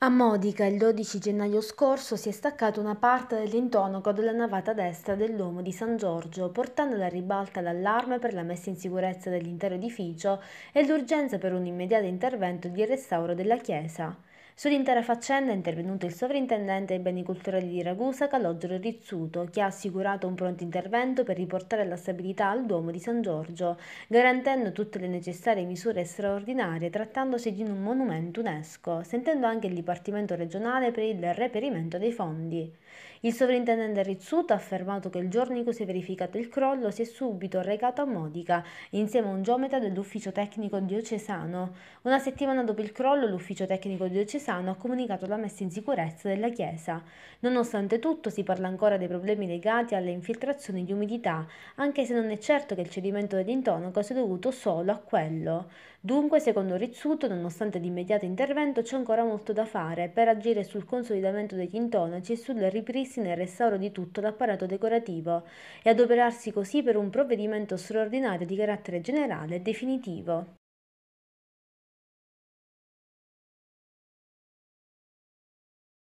A Modica il 12 gennaio scorso si è staccata una parte dell'intonaco della navata destra del Duomo di San Giorgio, portando alla ribalta l'allarme per la messa in sicurezza dell'intero edificio e l'urgenza per un immediato intervento di restauro della chiesa. Sull'intera faccenda è intervenuto il sovrintendente dei beni culturali di Ragusa, Calogero Rizzuto, che ha assicurato un pronto intervento per riportare la stabilità al Duomo di San Giorgio, garantendo tutte le necessarie misure straordinarie trattandosi di un monumento UNESCO, sentendo anche il Dipartimento regionale per il reperimento dei fondi. Il sovrintendente Rizzuto ha affermato che il giorno in cui si è verificato il crollo si è subito recato a Modica insieme a un geometra dell'ufficio tecnico diocesano. Una settimana dopo il crollo l'ufficio tecnico diocesano Bolzano ha comunicato la messa in sicurezza della chiesa. Nonostante tutto si parla ancora dei problemi legati alle infiltrazioni di umidità, anche se non è certo che il cedimento dell'intonaco sia dovuto solo a quello. Dunque, secondo Rizzuto, nonostante l'immediato intervento, c'è ancora molto da fare per agire sul consolidamento degli intonaci e sul ripristino e restauro di tutto l'apparato decorativo e adoperarsi così per un provvedimento straordinario di carattere generale e definitivo.